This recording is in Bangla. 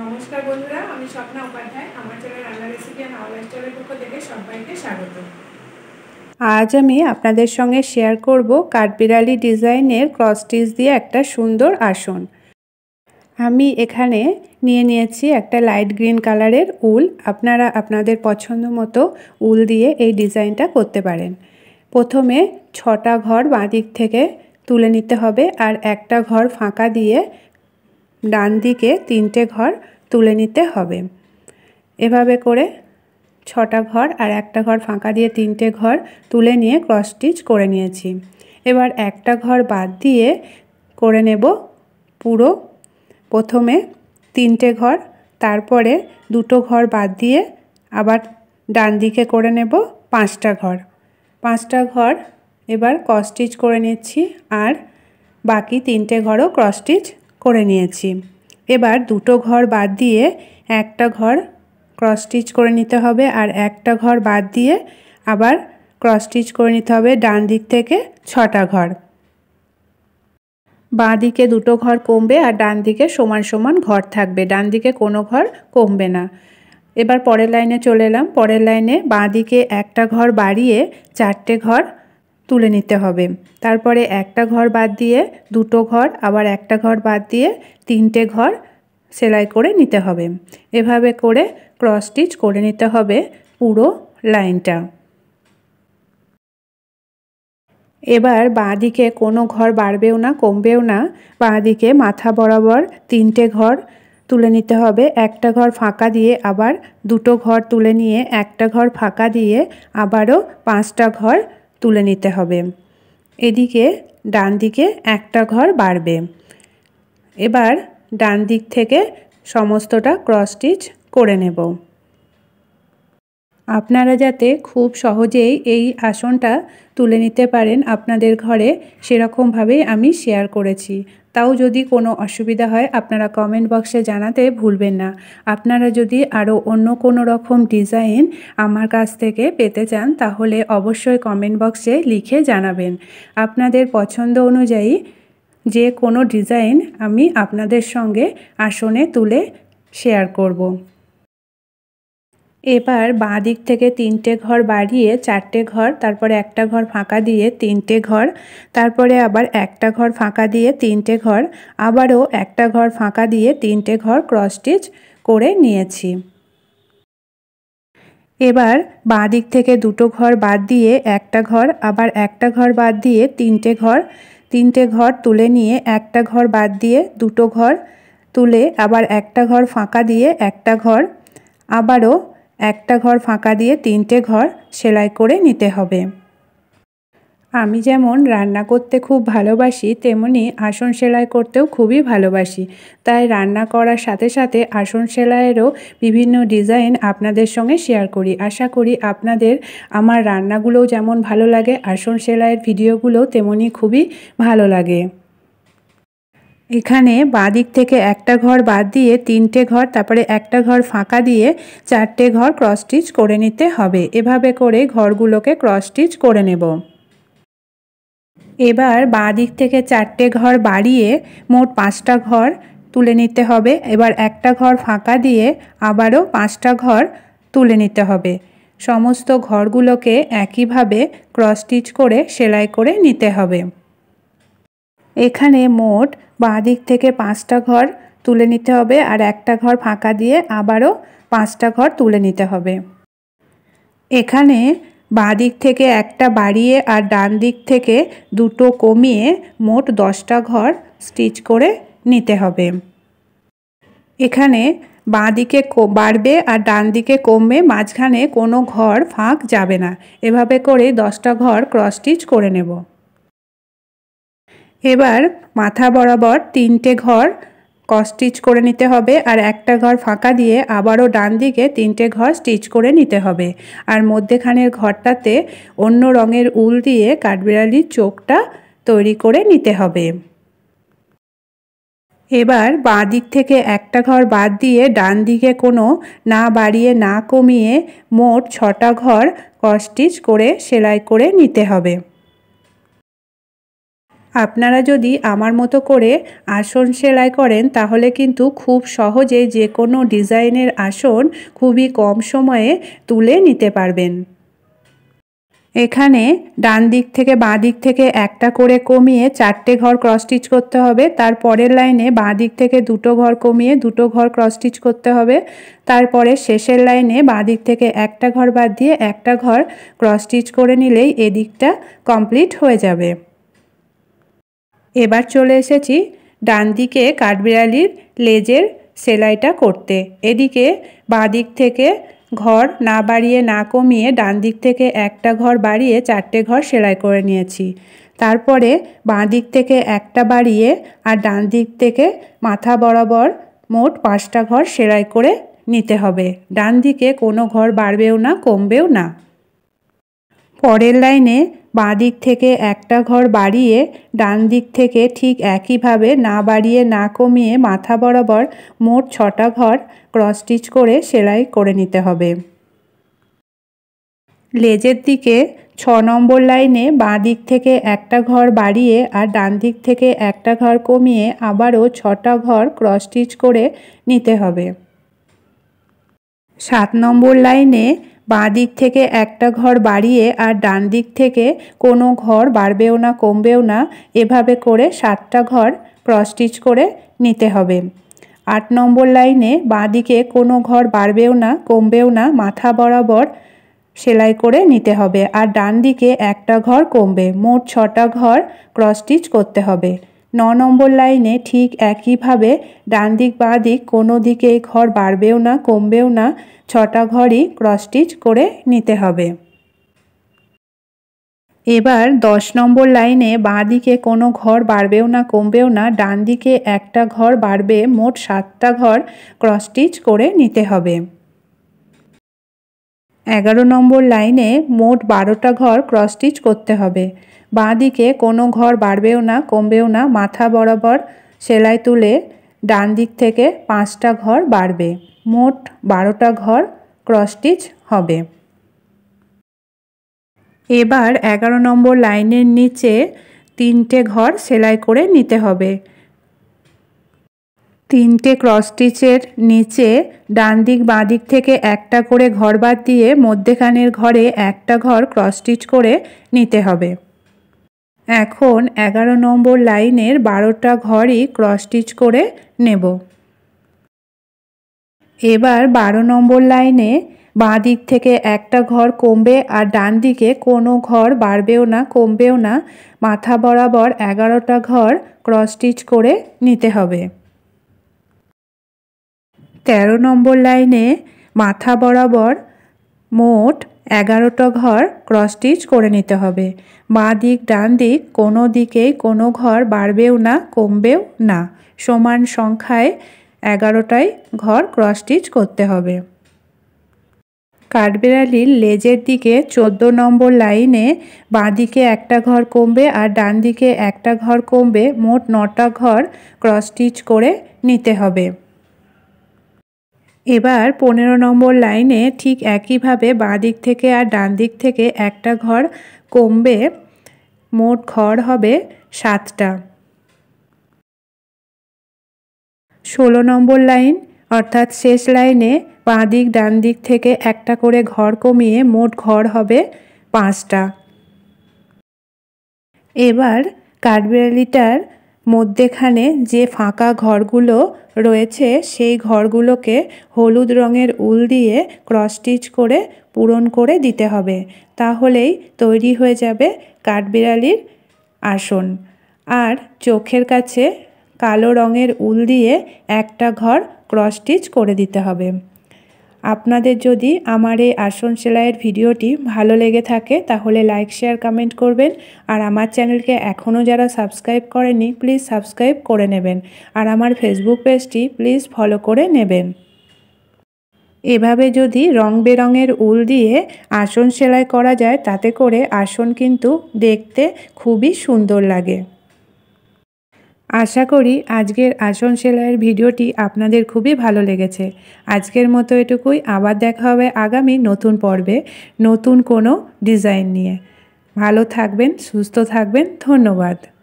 নমস্কার বন্ধুরা আমি স্বপ্না উপাধ্যায় আমার চ্যানেল রান্না রেসিপি অ্যান্ড আওয়ার পক্ষ থেকে সবাইকে স্বাগত আজ আমি আপনাদের সঙ্গে শেয়ার করব কাঠবিড়ালি ডিজাইনের ক্রস স্টিচ দিয়ে একটা সুন্দর আসন আমি এখানে নিয়ে নিয়েছি একটা লাইট গ্রিন কালারের উল আপনারা আপনাদের পছন্দ মতো উল দিয়ে এই ডিজাইনটা করতে পারেন প্রথমে ছটা ঘর বাঁ দিক থেকে তুলে নিতে হবে আর একটা ঘর ফাঁকা দিয়ে ডান দিকে তিনটে ঘর তুলে নিতে হবে এভাবে করে ছটা ঘর আর একটা ঘর ফাঁকা দিয়ে তিনটে ঘর তুলে নিয়ে ক্রস স্টিচ করে নিয়েছি এবার একটা ঘর বাদ দিয়ে করে নেব পুরো প্রথমে তিনটে ঘর তারপরে দুটো ঘর বাদ দিয়ে আবার ডান দিকে করে নেব পাঁচটা ঘর পাঁচটা ঘর এবার ক্রস স্টিচ করে নিচ্ছি আর বাকি তিনটে ঘরও ক্রস স্টিচ করে নিয়েছি এবার দুটো ঘর বাদ দিয়ে একটা ঘর ক্রস স্টিচ করে নিতে হবে আর একটা ঘর বাদ দিয়ে আবার ক্রস স্টিচ করে নিতে হবে ডান দিক থেকে ছটা ঘর বাঁ দিকে দুটো ঘর কমবে আর ডান দিকে সমান সমান ঘর থাকবে ডান দিকে কোনো ঘর কমবে না এবার পরের লাইনে চলে এলাম পরের লাইনে বাঁ দিকে একটা ঘর বাড়িয়ে চারটে ঘর তুলে নিতে হবে তারপরে একটা ঘর বাদ দিয়ে দুটো ঘর আবার একটা ঘর বাদ দিয়ে তিনটে ঘর সেলাই করে নিতে হবে এভাবে করে ক্রস স্টিচ করে নিতে হবে পুরো লাইনটা এবার বাঁ দিকে কোনো ঘর বাড়বেও না কমবেও না বাঁ দিকে মাথা বরাবর তিনটে ঘর তুলে নিতে হবে একটা ঘর ফাঁকা দিয়ে আবার দুটো ঘর তুলে নিয়ে একটা ঘর ফাঁকা দিয়ে আবারও পাঁচটা ঘর তুলে নিতে হবে এদিকে ডান দিকে একটা ঘর বাড়বে এবার ডান দিক থেকে সমস্তটা ক্রস স্টিচ করে নেব আপনারা যাতে খুব সহজেই এই আসনটা তুলে নিতে পারেন আপনাদের ঘরে সেরকমভাবেই আমি শেয়ার করেছি তাও যদি কোনো অসুবিধা হয় আপনারা কমেন্ট বক্সে জানাতে ভুলবেন না আপনারা যদি আরও অন্য কোনো রকম ডিজাইন আমার কাছ থেকে পেতে চান তাহলে অবশ্যই কমেন্ট বক্সে লিখে জানাবেন আপনাদের পছন্দ অনুযায়ী যে কোনো ডিজাইন আমি আপনাদের সঙ্গে আসনে তুলে শেয়ার করব এবার বাঁ দিক থেকে তিনটে ঘর বাড়িয়ে চারটে ঘর তারপরে একটা ঘর ফাঁকা দিয়ে তিনটে ঘর তারপরে আবার একটা ঘর ফাঁকা দিয়ে তিনটে ঘর আবারও একটা ঘর ফাঁকা দিয়ে তিনটে ঘর ক্রস স্টিচ করে নিয়েছি এবার বাঁ দিক থেকে দুটো ঘর বাদ দিয়ে একটা ঘর আবার একটা ঘর বাদ দিয়ে তিনটে ঘর তিনটে ঘর তুলে নিয়ে একটা ঘর বাদ দিয়ে দুটো ঘর তুলে আবার একটা ঘর ফাঁকা দিয়ে একটা ঘর আবারও একটা ঘর ফাঁকা দিয়ে তিনটে ঘর সেলাই করে নিতে হবে আমি যেমন রান্না করতে খুব ভালোবাসি তেমনি আসন সেলাই করতেও খুবই ভালোবাসি তাই রান্না করার সাথে সাথে আসন সেলাইয়েরও বিভিন্ন ডিজাইন আপনাদের সঙ্গে শেয়ার করি আশা করি আপনাদের আমার রান্নাগুলোও যেমন ভালো লাগে আসন সেলাইয়ের ভিডিওগুলোও তেমনি খুবই ভালো লাগে এখানে দিক থেকে একটা ঘর বাদ দিয়ে তিনটে ঘর তারপরে একটা ঘর ফাঁকা দিয়ে চারটে ঘর ক্রস স্টিচ করে নিতে হবে এভাবে করে ঘরগুলোকে ক্রস স্টিচ করে নেব এবার বাঁ দিক থেকে চারটে ঘর বাড়িয়ে মোট পাঁচটা ঘর তুলে নিতে হবে এবার একটা ঘর ফাঁকা দিয়ে আবারও পাঁচটা ঘর তুলে নিতে হবে সমস্ত ঘরগুলোকে একইভাবে ক্রস স্টিচ করে সেলাই করে নিতে হবে এখানে মোট দিক থেকে পাঁচটা ঘর তুলে নিতে হবে আর একটা ঘর ফাঁকা দিয়ে আবারও পাঁচটা ঘর তুলে নিতে হবে এখানে দিক থেকে একটা বাড়িয়ে আর ডান দিক থেকে দুটো কমিয়ে মোট দশটা ঘর স্টিচ করে নিতে হবে এখানে বাঁ দিকে বাড়বে আর ডান দিকে কমবে মাঝখানে কোনো ঘর ফাঁক যাবে না এভাবে করে দশটা ঘর ক্রস স্টিচ করে নেব এবার মাথা বরাবর তিনটে ঘর স্টিচ করে নিতে হবে আর একটা ঘর ফাঁকা দিয়ে আবারও ডান দিকে তিনটে ঘর স্টিচ করে নিতে হবে আর মধ্যেখানের ঘরটাতে অন্য রঙের উল দিয়ে কাঠবিড়ালির চোখটা তৈরি করে নিতে হবে এবার বাঁ দিক থেকে একটা ঘর বাদ দিয়ে ডান দিকে কোনো না বাড়িয়ে না কমিয়ে মোট ছটা ঘর কস্টিচ করে সেলাই করে নিতে হবে আপনারা যদি আমার মতো করে আসন সেলাই করেন তাহলে কিন্তু খুব সহজে যে কোনো ডিজাইনের আসন খুবই কম সময়ে তুলে নিতে পারবেন এখানে ডান দিক থেকে বাঁ দিক থেকে একটা করে কমিয়ে চারটে ঘর ক্রস করতে হবে তার পরের লাইনে বাঁ দিক থেকে দুটো ঘর কমিয়ে দুটো ঘর ক্রস করতে হবে তারপরে শেষের লাইনে বাঁ দিক থেকে একটা ঘর বাদ দিয়ে একটা ঘর ক্রস করে নিলেই এদিকটা কমপ্লিট হয়ে যাবে এবার চলে এসেছি ডান দিকে কাঠবিড়ালির লেজের সেলাইটা করতে এদিকে বাঁ দিক থেকে ঘর না বাড়িয়ে না কমিয়ে ডান দিক থেকে একটা ঘর বাড়িয়ে চারটে ঘর সেলাই করে নিয়েছি তারপরে বাঁ দিক থেকে একটা বাড়িয়ে আর ডান দিক থেকে মাথা বরাবর মোট পাঁচটা ঘর সেলাই করে নিতে হবে ডান দিকে কোনো ঘর বাড়বেও না কমবেও না পরের লাইনে বাঁ দিক থেকে একটা ঘর বাড়িয়ে ডান দিক থেকে ঠিক একইভাবে না বাড়িয়ে না কমিয়ে মাথা বরাবর মোট ছটা ঘর ক্রস স্টিচ করে সেলাই করে নিতে হবে লেজের দিকে ছ নম্বর লাইনে বাঁ দিক থেকে একটা ঘর বাড়িয়ে আর ডান দিক থেকে একটা ঘর কমিয়ে আবারও ছটা ঘর ক্রস স্টিচ করে নিতে হবে সাত নম্বর লাইনে বাঁ দিক থেকে একটা ঘর বাড়িয়ে আর ডান দিক থেকে কোনো ঘর বাড়বেও না কমবেও না এভাবে করে সাতটা ঘর ক্রসস্টিচ করে নিতে হবে আট নম্বর লাইনে বাঁ দিকে কোনো ঘর বাড়বেও না কমবেও না মাথা বরাবর সেলাই করে নিতে হবে আর ডান দিকে একটা ঘর কমবে মোট ছটা ঘর ক্রসটিচ করতে হবে ন নম্বর লাইনে ঠিক একইভাবে ডান দিক বা দিক কোনো দিকে ঘর বাড়বেও না কমবেও না ছটা ঘরই ক্রস করে নিতে হবে এবার দশ নম্বর লাইনে বাঁ দিকে কোনো ঘর বাড়বেও না কমবেও না ডান দিকে একটা ঘর বাড়বে মোট সাতটা ঘর ক্রস করে নিতে হবে এগারো নম্বর লাইনে মোট বারোটা ঘর ক্রস করতে হবে বাঁ দিকে কোনো ঘর বাড়বেও না কমবেও না মাথা বরাবর সেলাই তুলে ডান দিক থেকে পাঁচটা ঘর বাড়বে মোট বারোটা ঘর ক্রস হবে এবার এগারো নম্বর লাইনের নিচে তিনটে ঘর সেলাই করে নিতে হবে তিনটে ক্রস নিচে ডান দিক বাঁ দিক থেকে একটা করে ঘর বাদ দিয়ে মধ্যেখানের ঘরে একটা ঘর ক্রস করে নিতে হবে এখন এগারো নম্বর লাইনের বারোটা ঘরই ক্রস করে নেব এবার বারো নম্বর লাইনে বাঁ দিক থেকে একটা ঘর কমবে আর ডান দিকে কোনো ঘর বাড়বেও না কমবেও না মাথা বরাবর এগারোটা ঘর ক্রস করে নিতে হবে তেরো নম্বর লাইনে মাথা বরাবর মোট এগারোটা ঘর ক্রস করে নিতে হবে বাঁ দিক ডান দিক কোনো দিকেই কোনো ঘর বাড়বেও না কমবেও না সমান সংখ্যায় এগারোটাই ঘর ক্রস করতে হবে কাঠবেড়ালির লেজের দিকে ১৪ নম্বর লাইনে বাঁ দিকে একটা ঘর কমবে আর ডান দিকে একটা ঘর কমবে মোট নটা ঘর ক্রস করে নিতে হবে এবার পনেরো নম্বর লাইনে ঠিক একইভাবে বাঁ দিক থেকে আর ডান দিক থেকে একটা ঘর কমবে মোট ঘর হবে সাতটা ষোলো নম্বর লাইন অর্থাৎ শেষ লাইনে বাঁ দিক ডান দিক থেকে একটা করে ঘর কমিয়ে মোট ঘর হবে পাঁচটা এবার কাঠবেড়ালিটার মধ্যেখানে যে ফাঁকা ঘরগুলো রয়েছে সেই ঘরগুলোকে হলুদ রঙের উল দিয়ে ক্রসস্টিচ করে পূরণ করে দিতে হবে তাহলেই তৈরি হয়ে যাবে কাঠবিড়ালির আসন আর চোখের কাছে কালো রঙের উল দিয়ে একটা ঘর ক্রস করে দিতে হবে আপনাদের যদি আমার এই আসন সেলাইয়ের ভিডিওটি ভালো লেগে থাকে তাহলে লাইক শেয়ার কমেন্ট করবেন আর আমার চ্যানেলকে এখনও যারা সাবস্ক্রাইব করেনি প্লিজ সাবস্ক্রাইব করে নেবেন আর আমার ফেসবুক পেজটি প্লিজ ফলো করে নেবেন এভাবে যদি রং বেরঙের উল দিয়ে আসন সেলাই করা যায় তাতে করে আসন কিন্তু দেখতে খুবই সুন্দর লাগে আশা করি আজকের আসন সেলাইয়ের ভিডিওটি আপনাদের খুবই ভালো লেগেছে আজকের মতো এটুকুই আবার দেখা হবে আগামী নতুন পর্বে নতুন কোনো ডিজাইন নিয়ে ভালো থাকবেন সুস্থ থাকবেন ধন্যবাদ